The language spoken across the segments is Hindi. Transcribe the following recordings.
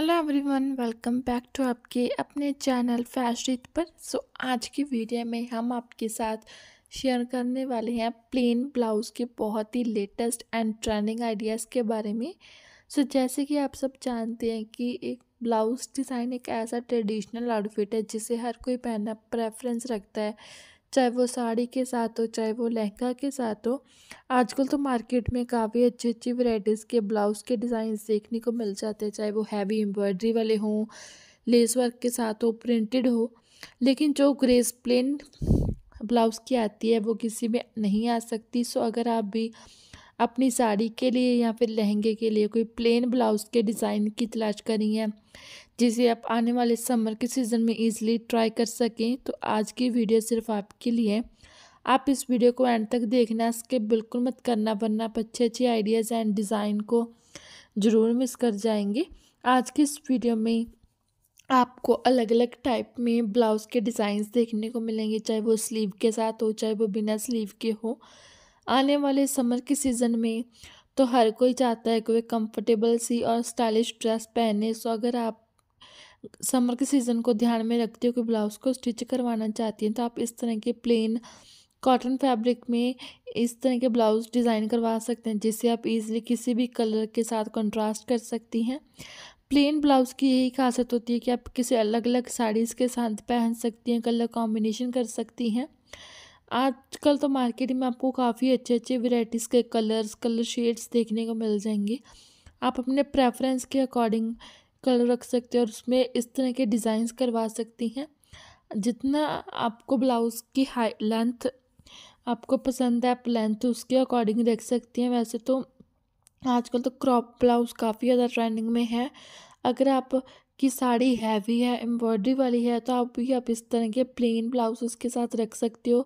hello everyone welcome back to आपके अपने चैनल फैशरीत पर सो so, आज की वीडियो में हम आपके साथ शेयर करने वाले हैं प्लेन ब्लाउज़ के बहुत ही लेटेस्ट एंड ट्रेंडिंग आइडियाज़ के बारे में सो so, जैसे कि आप सब जानते हैं कि एक ब्लाउज़ डिज़ाइन एक ऐसा ट्रेडिशनल आउटफिट है जिसे हर कोई पहनना प्रेफरेंस रखता है चाहे वो साड़ी के साथ हो चाहे वो लहंगा के साथ हो आजकल तो मार्केट में काफ़ी अच्छी अच्छी वैराइटीज़ के ब्लाउज़ के डिज़ाइन देखने को मिल जाते हैं चाहे वो हैवी एम्ब्रॉयडरी वाले हों लेस वर्क के साथ हो प्रिंटेड हो लेकिन जो ग्रेस प्लेन ब्लाउज़ की आती है वो किसी में नहीं आ सकती सो अगर आप भी अपनी साड़ी के लिए या फिर लहंगे के लिए कोई प्लेन ब्लाउज़ के डिज़ाइन की तलाश रही हैं जिसे आप आने वाले समर के सीज़न में ईजिली ट्राई कर सकें तो आज की वीडियो सिर्फ आपके लिए आप इस वीडियो को एंड तक देखना इसके बिल्कुल मत करना वरना आप अच्छे अच्छे आइडियाज़ एंड डिज़ाइन को ज़रूर मिस कर जाएंगे आज की इस वीडियो में आपको अलग अलग टाइप में ब्लाउज़ के डिज़ाइंस देखने को मिलेंगे चाहे वो स्लीव के साथ हो चाहे वो बिना स्लीव के हो आने वाले समर के सीज़न में तो हर कोई चाहता है कि वे कंफर्टेबल सी और स्टाइलिश ड्रेस पहने सो अगर आप समर के सीज़न को ध्यान में रखते हो कि ब्लाउज़ को स्टिच करवाना चाहती हैं तो आप इस तरह के प्लेन कॉटन फैब्रिक में इस तरह के ब्लाउज डिज़ाइन करवा सकते हैं जिसे आप इजीली किसी भी कलर के साथ कंट्रास्ट कर सकती हैं प्लेन ब्लाउज़ की यही खासियत होती है कि आप किसी अलग अलग साड़ीज़ के साथ पहन सकती हैं कलर कॉम्बिनेशन कर सकती हैं आजकल तो मार्केट में आपको काफ़ी अच्छे अच्छे वेराइटीज़ के कलर्स कलर शेड्स देखने को मिल जाएंगे आप अपने प्रेफरेंस के अकॉर्डिंग कलर रख सकते हैं और उसमें इस तरह के डिज़ाइंस करवा सकती हैं जितना आपको ब्लाउज़ की हाई लेंथ आपको पसंद है आप लेंथ उसके अकॉर्डिंग रख सकती हैं वैसे तो आजकल तो क्रॉप ब्लाउज़ काफ़ी ज़्यादा ट्रेंडिंग में है अगर आप कि साड़ी हैवी है एम्ब्रॉयडरी वाली है तो आप भी आप इस तरह के प्लेन ब्लाउज उसके साथ रख सकते हो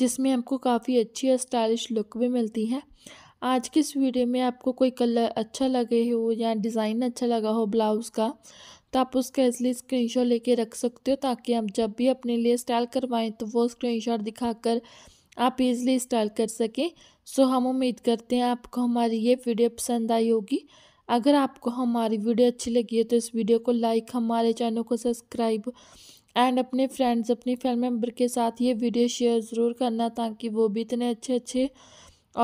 जिसमें आपको काफ़ी अच्छी और स्टाइलिश लुक भी मिलती है आज की इस वीडियो में आपको कोई कलर अच्छा लगे हो या डिज़ाइन अच्छा लगा हो ब्लाउज़ का तो आप उसका इसलिए स्क्रीनशॉट लेके रख सकते हो ताकि आप जब भी अपने लिए स्टाइल करवाएं तो वो स्क्रीनशॉट दिखाकर आप इजली स्टाइल कर सकें सो हम उम्मीद करते हैं आपको हमारी ये वीडियो पसंद आई होगी अगर आपको हमारी वीडियो अच्छी लगी है तो इस वीडियो को लाइक हमारे चैनल को सब्सक्राइब एंड अपने फ्रेंड्स अपनी फैमिली मेम्बर के साथ ये वीडियो शेयर ज़रूर करना ताकि वो भी इतने अच्छे अच्छे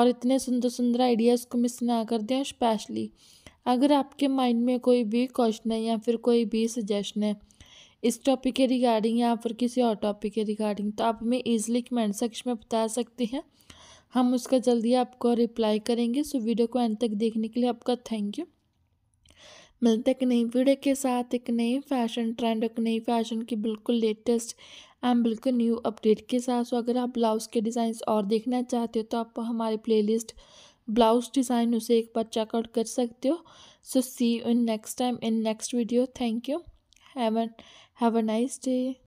और इतने सुंदर सुंदर आइडियाज़ को मिस ना कर दें स्पेशली अगर आपके माइंड में कोई भी क्वेश्चन है या फिर कोई भी सजेशन है इस टॉपिक के रिगार्डिंग या फिर किसी और टॉपिक के रिगार्डिंग तो आप हमें ईजिली कमेंट सेक्शन में बता सकते हैं हम उसका जल्दी आपको रिप्लाई करेंगे सो वीडियो को एंड तक देखने के लिए आपका थैंक यू मिलते एक नई वीडियो के साथ एक नई फैशन ट्रेंड एक नई फैशन की बिल्कुल लेटेस्ट एंड बिल्कुल न्यू अपडेट के साथ सो अगर आप ब्लाउज़ के डिज़ाइन और देखना चाहते हो तो आप हमारे प्लेलिस्ट ब्लाउज डिज़ाइन उसे एक बार चेकआउट कर सकते हो so see in next time in next video thank you have have a nice day